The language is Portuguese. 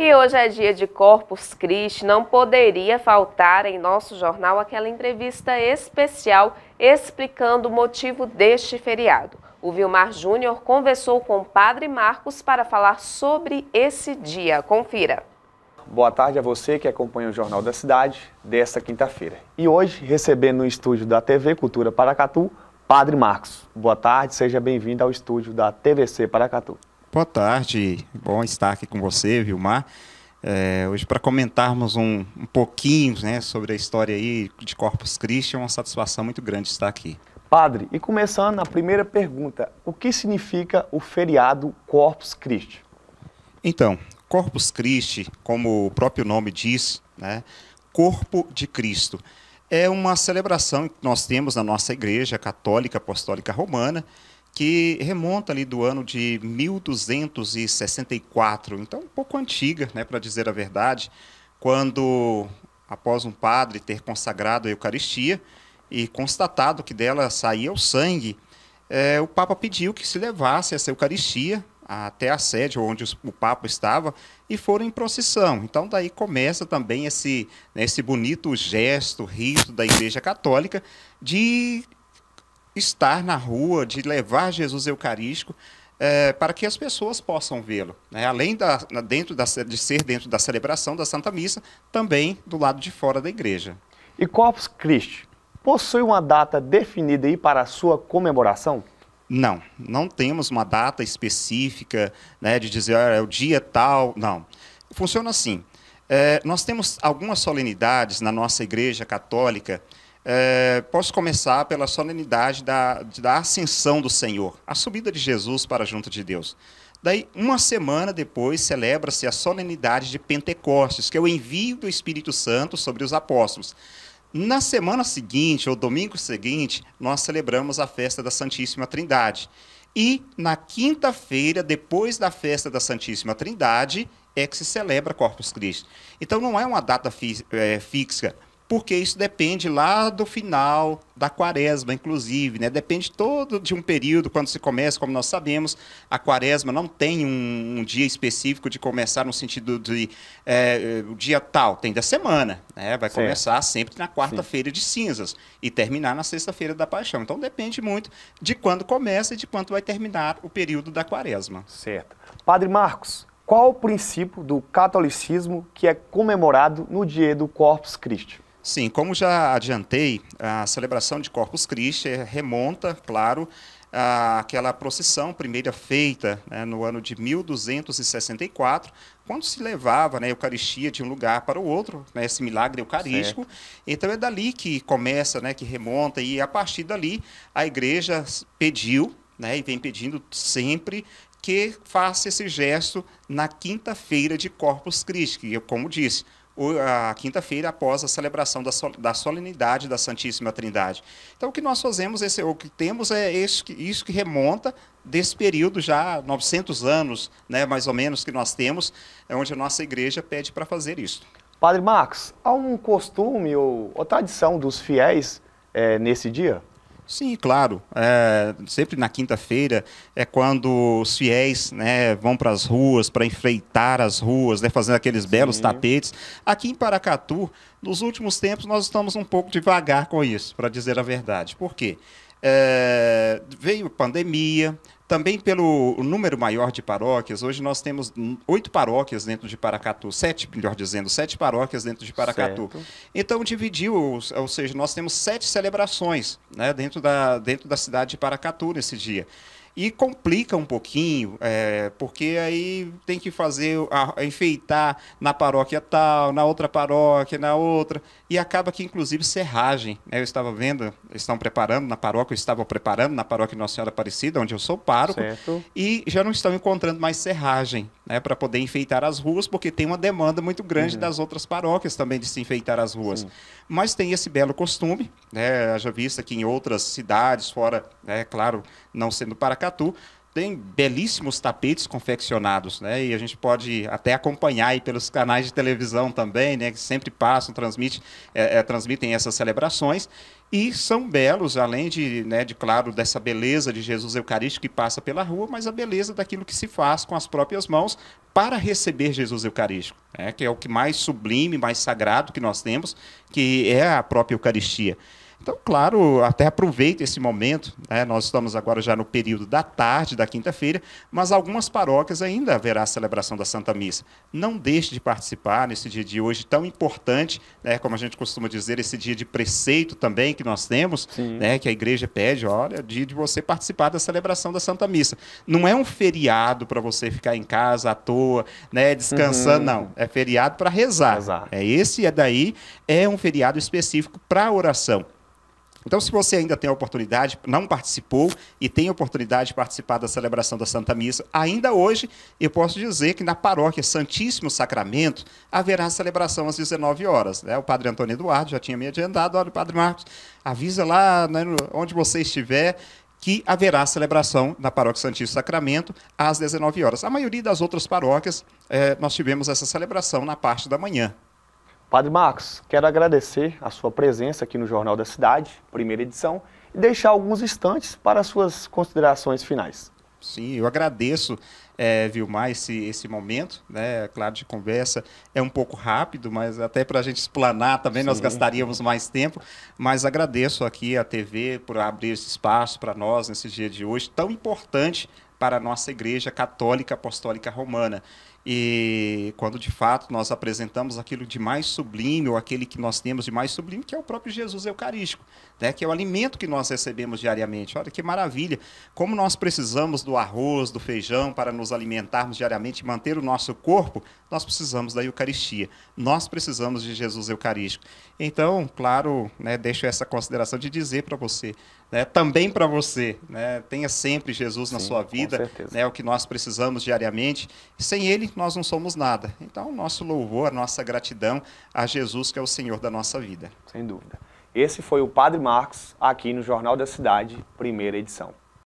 E hoje é dia de Corpus Christi, não poderia faltar em nosso jornal aquela entrevista especial explicando o motivo deste feriado. O Vilmar Júnior conversou com o padre Marcos para falar sobre esse dia. Confira. Boa tarde a você que acompanha o Jornal da Cidade desta quinta-feira. E hoje, recebendo no estúdio da TV Cultura Paracatu, Padre Marcos. Boa tarde, seja bem-vindo ao estúdio da TVC Paracatu. Boa tarde, bom estar aqui com você, Vilmar. É, hoje para comentarmos um, um pouquinho né, sobre a história aí de Corpus Christi, é uma satisfação muito grande estar aqui. Padre, e começando na primeira pergunta, o que significa o feriado Corpus Christi? Então, Corpus Christi, como o próprio nome diz, né, Corpo de Cristo, é uma celebração que nós temos na nossa Igreja Católica Apostólica Romana, que remonta ali do ano de 1264, então um pouco antiga, né, para dizer a verdade, quando após um padre ter consagrado a Eucaristia e constatado que dela saía o sangue, é, o Papa pediu que se levasse essa Eucaristia até a sede onde o Papa estava e foram em procissão. Então, daí começa também esse, né, esse bonito gesto, rito da Igreja Católica de estar na rua, de levar Jesus Eucarístico é, para que as pessoas possam vê-lo. Né? Além da, dentro da, de ser dentro da celebração da Santa Missa, também do lado de fora da igreja. E Corpus Christi possui uma data definida aí para a sua comemoração? Não, não temos uma data específica né, de dizer ah, é o dia tal, não. Funciona assim, é, nós temos algumas solenidades na nossa igreja católica é, posso começar pela solenidade da, da ascensão do Senhor, a subida de Jesus para junto de Deus. Daí, uma semana depois, celebra-se a solenidade de Pentecostes, que é o envio do Espírito Santo sobre os apóstolos. Na semana seguinte, ou domingo seguinte, nós celebramos a festa da Santíssima Trindade. E na quinta-feira, depois da festa da Santíssima Trindade, é que se celebra Corpus Christi. Então não é uma data fi é, fixa, porque isso depende lá do final da quaresma, inclusive, né? Depende todo de um período, quando se começa, como nós sabemos, a quaresma não tem um, um dia específico de começar no sentido de é, o dia tal, tem da semana, né? Vai certo. começar sempre na quarta-feira de cinzas e terminar na sexta-feira da paixão. Então depende muito de quando começa e de quando vai terminar o período da quaresma. Certo. Padre Marcos, qual o princípio do catolicismo que é comemorado no dia do Corpus Christi? Sim, como já adiantei, a celebração de Corpus Christi remonta, claro, àquela procissão primeira feita né, no ano de 1264, quando se levava né, a Eucaristia de um lugar para o outro, né, esse milagre eucarístico. Certo. Então é dali que começa, né, que remonta, e a partir dali a igreja pediu, né, e vem pedindo sempre que faça esse gesto na quinta-feira de Corpus Christi, que, como disse, a quinta-feira após a celebração da, solenidade da Santíssima Trindade. Então, o que nós fazemos, esse, o que temos é isso que, isso que remonta desse período já 900 anos, né, mais ou menos, que nós temos, é onde a nossa igreja pede para fazer isso. Padre Marcos, há um costume ou, ou tradição dos fiéis é, nesse dia? Sim, claro. É, sempre na quinta-feira é quando os fiéis né, vão para as ruas, para enfeitar as ruas, né, fazendo aqueles belos Sim. tapetes. Aqui em Paracatu, nos últimos tempos, nós estamos um pouco devagar com isso, para dizer a verdade. Por quê? Porque é, veio pandemia, também pelo número maior de paróquias. Hoje nós temos oito paróquias dentro de Paracatu, sete, melhor dizendo, sete paróquias dentro de Paracatu. Certo. Então dividiu, ou seja, nós temos sete celebrações né, dentro, da, dentro da cidade de Paracatu nesse dia. E complica um pouquinho, é, porque aí tem que fazer, a, a enfeitar na paróquia tal, na outra paróquia, na outra, e acaba que, inclusive, serragem. Né? Eu estava vendo, estão preparando na paróquia, eu estava preparando na paróquia Nossa Senhora Aparecida, onde eu sou pároco, e já não estão encontrando mais serragem né, para poder enfeitar as ruas, porque tem uma demanda muito grande uhum. das outras paróquias também de se enfeitar as ruas. Sim. Mas tem esse belo costume, né, já visto aqui em outras cidades, fora, é né, claro, não sendo para Paracatu, tem belíssimos tapetes confeccionados, né? E a gente pode até acompanhar aí pelos canais de televisão também, né? Que sempre passam, transmitem, é, é, transmitem essas celebrações. E são belos, além de, né, de, claro, dessa beleza de Jesus Eucarístico que passa pela rua, mas a beleza daquilo que se faz com as próprias mãos para receber Jesus Eucarístico, né? que é o que mais sublime, mais sagrado que nós temos, que é a própria Eucaristia. Então, claro, até aproveite esse momento. Né? Nós estamos agora já no período da tarde da quinta-feira, mas algumas paróquias ainda haverá a celebração da Santa Missa. Não deixe de participar nesse dia de hoje tão importante, né? como a gente costuma dizer, esse dia de preceito também que nós temos, né? que a igreja pede, olha, dia de você participar da celebração da Santa Missa. Não é um feriado para você ficar em casa à toa, né? descansando, uhum. não. É feriado para rezar. rezar. É esse é daí é um feriado específico para oração. Então, se você ainda tem a oportunidade, não participou e tem a oportunidade de participar da celebração da Santa Missa, ainda hoje eu posso dizer que na paróquia Santíssimo Sacramento haverá celebração às 19 horas. Né? O padre Antônio Eduardo já tinha me adiantado. olha, o padre Marcos, avisa lá né, onde você estiver que haverá celebração na Paróquia Santíssimo Sacramento às 19 horas. A maioria das outras paróquias, eh, nós tivemos essa celebração na parte da manhã, Padre Marcos, quero agradecer a sua presença aqui no Jornal da Cidade, primeira edição, e deixar alguns instantes para suas considerações finais. Sim, eu agradeço, é, Vilmar, esse, esse momento, né? É claro, de conversa. É um pouco rápido, mas até para a gente explanar também Sim. nós gastaríamos mais tempo. Mas agradeço aqui a TV por abrir esse espaço para nós nesse dia de hoje, tão importante para a nossa Igreja Católica Apostólica Romana. E quando de fato nós apresentamos aquilo de mais sublime, ou aquele que nós temos de mais sublime, que é o próprio Jesus Eucarístico, né? que é o alimento que nós recebemos diariamente. Olha que maravilha! Como nós precisamos do arroz, do feijão para nos alimentarmos diariamente, manter o nosso corpo, nós precisamos da Eucaristia. Nós precisamos de Jesus Eucarístico. Então, claro, né, deixo essa consideração de dizer para você: né, também para você. Né? Tenha sempre Jesus Sim, na sua vida, né, é o que nós precisamos diariamente. Sem Ele, nós não somos nada. Então, nosso louvor, a nossa gratidão a Jesus, que é o Senhor da nossa vida. Sem dúvida. Esse foi o Padre Marcos, aqui no Jornal da Cidade, primeira edição.